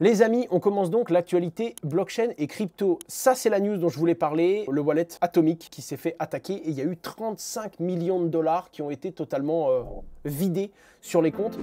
Les amis, on commence donc l'actualité blockchain et crypto. Ça, c'est la news dont je voulais parler, le wallet atomique qui s'est fait attaquer et il y a eu 35 millions de dollars qui ont été totalement euh, vidés sur les comptes.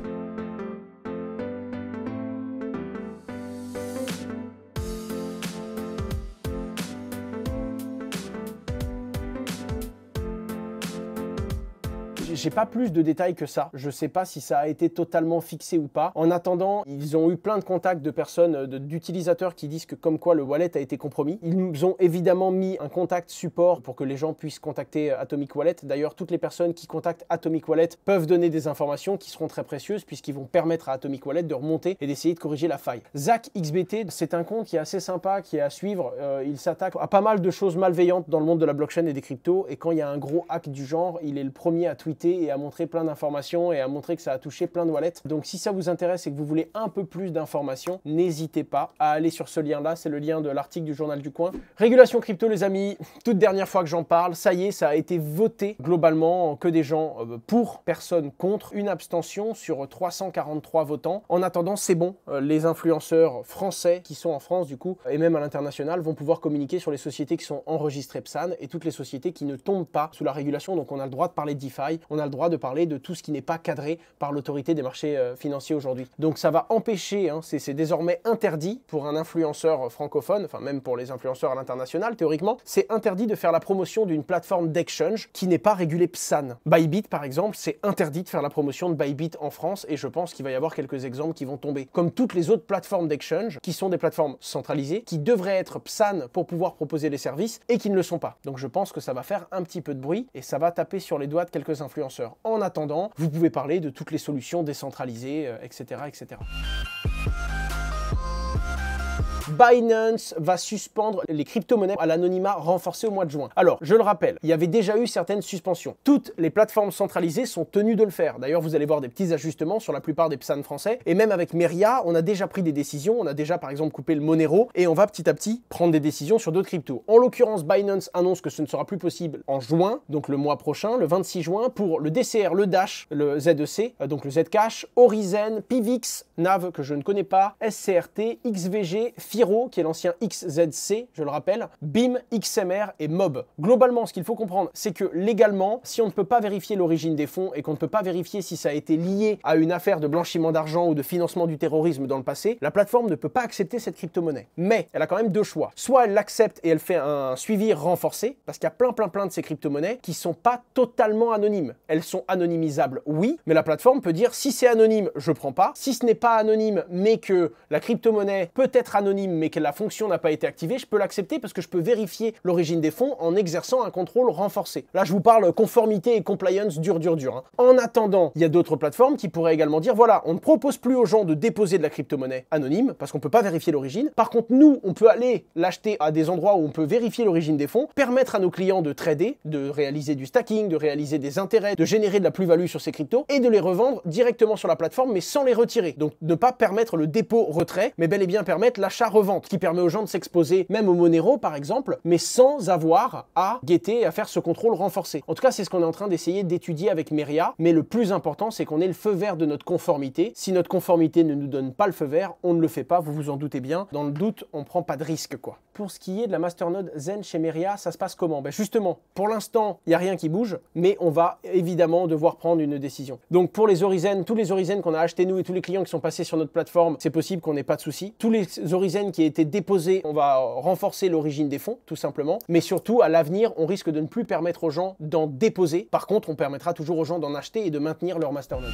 J'ai pas plus de détails que ça. Je sais pas si ça a été totalement fixé ou pas. En attendant, ils ont eu plein de contacts de personnes, euh, d'utilisateurs qui disent que comme quoi le wallet a été compromis. Ils nous ont évidemment mis un contact support pour que les gens puissent contacter euh, Atomic Wallet. D'ailleurs, toutes les personnes qui contactent Atomic Wallet peuvent donner des informations qui seront très précieuses puisqu'ils vont permettre à Atomic Wallet de remonter et d'essayer de corriger la faille. Zach XBT, c'est un compte qui est assez sympa, qui est à suivre. Euh, il s'attaque à pas mal de choses malveillantes dans le monde de la blockchain et des cryptos. Et quand il y a un gros hack du genre, il est le premier à tweeter et à montrer plein d'informations et à montrer que ça a touché plein de wallets. Donc si ça vous intéresse et que vous voulez un peu plus d'informations, n'hésitez pas à aller sur ce lien-là. C'est le lien de l'article du journal du coin. Régulation crypto, les amis. Toute dernière fois que j'en parle, ça y est, ça a été voté globalement que des gens euh, pour, personne contre, une abstention sur 343 euh, votants. En attendant, c'est bon. Euh, les influenceurs français qui sont en France du coup et même à l'international vont pouvoir communiquer sur les sociétés qui sont enregistrées PSAN et toutes les sociétés qui ne tombent pas sous la régulation. Donc on a le droit de parler de DeFi, on a le droit de parler de tout ce qui n'est pas cadré par l'autorité des marchés euh, financiers aujourd'hui. Donc ça va empêcher, hein, c'est désormais interdit pour un influenceur euh, francophone, enfin même pour les influenceurs à l'international théoriquement, c'est interdit de faire la promotion d'une plateforme d'exchange qui n'est pas régulée PSAN. Bybit par exemple, c'est interdit de faire la promotion de Bybit en France et je pense qu'il va y avoir quelques exemples qui vont tomber. Comme toutes les autres plateformes d'exchange qui sont des plateformes centralisées, qui devraient être PSAN pour pouvoir proposer les services et qui ne le sont pas. Donc je pense que ça va faire un petit peu de bruit et ça va taper sur les doigts de quelques influenceurs en attendant, vous pouvez parler de toutes les solutions décentralisées, etc. Euh, etc. Binance va suspendre les crypto-monnaies à l'anonymat renforcé au mois de juin. Alors, je le rappelle, il y avait déjà eu certaines suspensions. Toutes les plateformes centralisées sont tenues de le faire. D'ailleurs, vous allez voir des petits ajustements sur la plupart des PSAN français. Et même avec Meria, on a déjà pris des décisions. On a déjà, par exemple, coupé le Monero et on va petit à petit prendre des décisions sur d'autres cryptos. En l'occurrence, Binance annonce que ce ne sera plus possible en juin, donc le mois prochain, le 26 juin, pour le DCR, le Dash, le ZEC, euh, donc le Zcash, Horizon, Pivix, NAV que je ne connais pas, SCRT, XVG, Firo qui est l'ancien XZC, je le rappelle, BIM, XMR et MOB. Globalement, ce qu'il faut comprendre, c'est que légalement, si on ne peut pas vérifier l'origine des fonds et qu'on ne peut pas vérifier si ça a été lié à une affaire de blanchiment d'argent ou de financement du terrorisme dans le passé, la plateforme ne peut pas accepter cette crypto-monnaie. Mais elle a quand même deux choix. Soit elle l'accepte et elle fait un suivi renforcé, parce qu'il y a plein plein plein de ces crypto-monnaies qui sont pas totalement anonymes. Elles sont anonymisables, oui, mais la plateforme peut dire si c'est anonyme, je prends pas. Si ce n'est pas anonyme, mais que la crypto peut être anonyme mais que la fonction n'a pas été activée, je peux l'accepter parce que je peux vérifier l'origine des fonds en exerçant un contrôle renforcé. Là, je vous parle conformité et compliance dur, dur, dur. Hein. En attendant, il y a d'autres plateformes qui pourraient également dire voilà, on ne propose plus aux gens de déposer de la crypto-monnaie anonyme parce qu'on ne peut pas vérifier l'origine. Par contre, nous, on peut aller l'acheter à des endroits où on peut vérifier l'origine des fonds, permettre à nos clients de trader, de réaliser du stacking, de réaliser des intérêts, de générer de la plus-value sur ces cryptos et de les revendre directement sur la plateforme mais sans les retirer. Donc ne pas permettre le dépôt-retrait, mais bel et bien permettre lachat vente, qui permet aux gens de s'exposer même au Monero par exemple, mais sans avoir à guetter à faire ce contrôle renforcé. En tout cas, c'est ce qu'on est en train d'essayer d'étudier avec Meria, mais le plus important, c'est qu'on ait le feu vert de notre conformité. Si notre conformité ne nous donne pas le feu vert, on ne le fait pas, vous vous en doutez bien. Dans le doute, on prend pas de risque quoi. Pour ce qui est de la masternode Zen chez Meria, ça se passe comment ben Justement, pour l'instant, il n'y a rien qui bouge, mais on va évidemment devoir prendre une décision. Donc pour les Orizen, tous les Orizen qu'on a achetés nous et tous les clients qui sont passés sur notre plateforme, c'est possible qu'on n'ait pas de soucis. Tous les Orizen qui a été déposé, on va renforcer l'origine des fonds, tout simplement. Mais surtout, à l'avenir, on risque de ne plus permettre aux gens d'en déposer. Par contre, on permettra toujours aux gens d'en acheter et de maintenir leur masternode.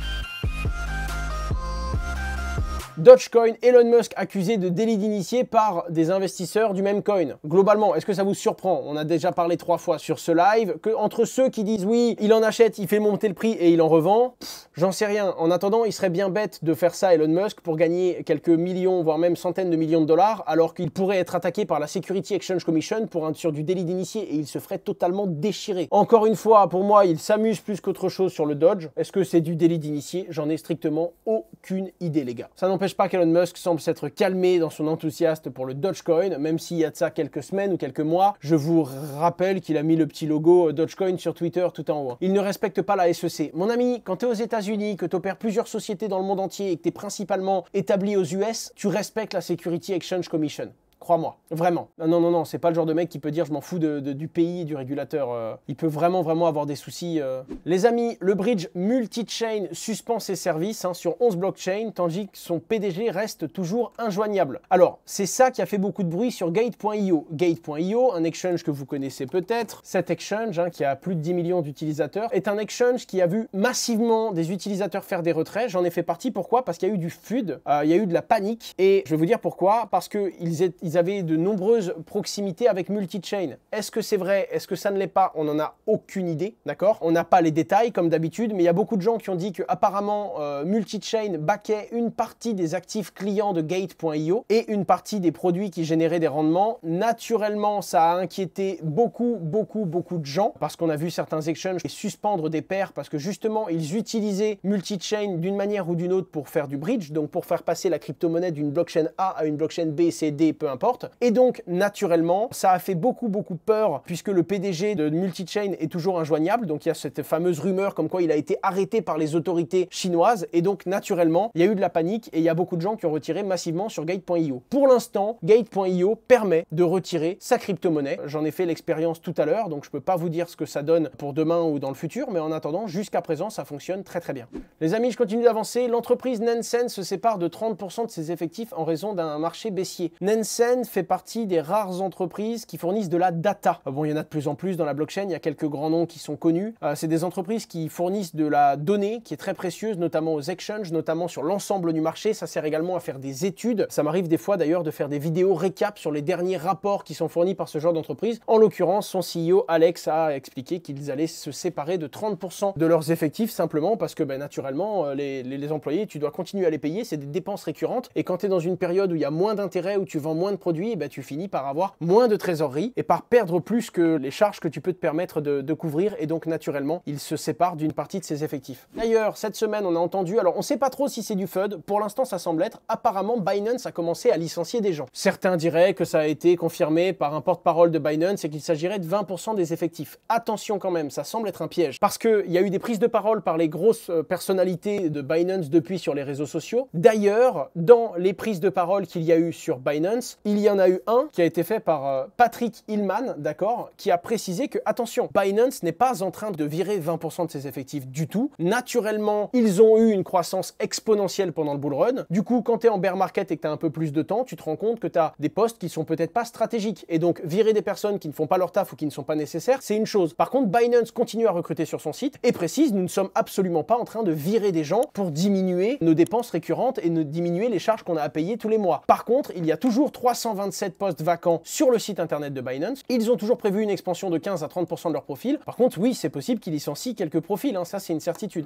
Dogecoin, Elon Musk accusé de délit d'initié par des investisseurs du même coin. Globalement, est-ce que ça vous surprend On a déjà parlé trois fois sur ce live que entre ceux qui disent oui, il en achète, il fait monter le prix et il en revend, j'en sais rien. En attendant, il serait bien bête de faire ça Elon Musk pour gagner quelques millions voire même centaines de millions de dollars alors qu'il pourrait être attaqué par la Security Exchange Commission pour un sur du délit d'initié et il se ferait totalement déchirer. Encore une fois, pour moi, il s'amuse plus qu'autre chose sur le Dodge. Est-ce que c'est du délit d'initié J'en ai strictement aucune idée les gars. Ça n'empêche sais pas qu'Elon Musk semble s'être calmé dans son enthousiasme pour le Dogecoin, même s'il y a de ça quelques semaines ou quelques mois, je vous rappelle qu'il a mis le petit logo euh, Dogecoin sur Twitter tout en haut. Hein. Il ne respecte pas la SEC. Mon ami, quand tu es aux États-Unis, que tu opères plusieurs sociétés dans le monde entier et que tu es principalement établi aux US, tu respectes la Security Exchange Commission. Crois-moi, vraiment. Non, non, non, non, c'est pas le genre de mec qui peut dire je m'en fous de, du pays, et du régulateur. Euh. il peut vraiment, vraiment avoir des soucis. Euh. Les amis, le bridge multi-chain suspend ses services hein, sur 11 blockchains, tandis que son PDG reste toujours injoignable. Alors, c'est ça qui a fait beaucoup de bruit sur Gate.io. Gate.io, un exchange que vous connaissez peut-être. Cet exchange, hein, qui a plus de 10 millions d'utilisateurs, est un exchange qui a vu massivement des utilisateurs faire des retraits. J'en ai fait partie. Pourquoi Parce qu'il y a eu du FUD, euh, il y a eu de la panique. Et je vais vous dire pourquoi. Parce qu'ils étaient ils avaient de nombreuses proximités avec multi-chain. Est-ce que c'est vrai Est-ce que ça ne l'est pas On n'en a aucune idée, d'accord On n'a pas les détails comme d'habitude, mais il y a beaucoup de gens qui ont dit que apparemment euh, multi-chain baquait une partie des actifs clients de Gate.io et une partie des produits qui généraient des rendements. Naturellement, ça a inquiété beaucoup, beaucoup, beaucoup de gens parce qu'on a vu certains exchanges suspendre des paires parce que justement ils utilisaient multi-chain d'une manière ou d'une autre pour faire du bridge, donc pour faire passer la crypto-monnaie d'une blockchain A à une blockchain B, C, D, peu importe et donc, naturellement, ça a fait beaucoup, beaucoup peur, puisque le PDG de Multichain est toujours injoignable. Donc, il y a cette fameuse rumeur comme quoi il a été arrêté par les autorités chinoises. Et donc, naturellement, il y a eu de la panique et il y a beaucoup de gens qui ont retiré massivement sur Gate.io. Pour l'instant, Gate.io permet de retirer sa crypto-monnaie. J'en ai fait l'expérience tout à l'heure, donc je peux pas vous dire ce que ça donne pour demain ou dans le futur, mais en attendant, jusqu'à présent, ça fonctionne très très bien. Les amis, je continue d'avancer. L'entreprise Nansen se sépare de 30% de ses effectifs en raison d'un marché baissier. Nansen fait partie des rares entreprises qui fournissent de la data. Ah bon, il y en a de plus en plus dans la blockchain, il y a quelques grands noms qui sont connus. Euh, c'est des entreprises qui fournissent de la donnée qui est très précieuse, notamment aux exchanges, notamment sur l'ensemble du marché. Ça sert également à faire des études. Ça m'arrive des fois d'ailleurs de faire des vidéos récap sur les derniers rapports qui sont fournis par ce genre d'entreprise. En l'occurrence, son CEO Alex a expliqué qu'ils allaient se séparer de 30% de leurs effectifs simplement parce que ben, naturellement, euh, les, les employés, tu dois continuer à les payer, c'est des dépenses récurrentes. Et quand tu es dans une période où il y a moins d'intérêt, où tu vends moins de Produit, produits, eh ben, tu finis par avoir moins de trésorerie et par perdre plus que les charges que tu peux te permettre de, couvrir. Et donc, naturellement, il se sépare d'une partie de ses effectifs. D'ailleurs, cette semaine, on a entendu, alors on ne sait pas trop si c'est du FUD, pour l'instant, ça semble être. Apparemment, Binance a commencé à licencier des gens. Certains diraient que ça a été confirmé par un porte-parole de Binance et qu'il s'agirait de 20% des effectifs. Attention quand même, ça semble être un piège. Parce qu'il y a eu des prises de parole par les grosses euh, personnalités de Binance depuis sur les réseaux sociaux. D'ailleurs, dans les prises de parole qu'il y a eu sur Binance, il y en a eu un qui a été fait par euh, Patrick Hillman, d'accord, qui a précisé que, attention, Binance n'est pas en train de virer 20% de ses effectifs du tout. Naturellement, ils ont eu une croissance exponentielle pendant le bull run. Du coup, quand tu es en bear market et que tu as un peu plus de temps, tu te rends compte que tu as des postes qui sont peut-être pas stratégiques. Et donc, virer des personnes qui ne font pas leur taf ou qui ne sont pas nécessaires, c'est une chose. Par contre, Binance continue à recruter sur son site et précise, nous ne sommes absolument pas en train de virer des gens pour diminuer nos dépenses récurrentes et ne diminuer les charges qu'on a à payer tous les mois. Par contre, il y a toujours trois 327 postes vacants sur le site internet de Binance. Ils ont toujours prévu une expansion de 15 à 30% de leur profil. Par contre, oui, c'est possible qu'ils licencient quelques profils, hein, ça c'est une certitude.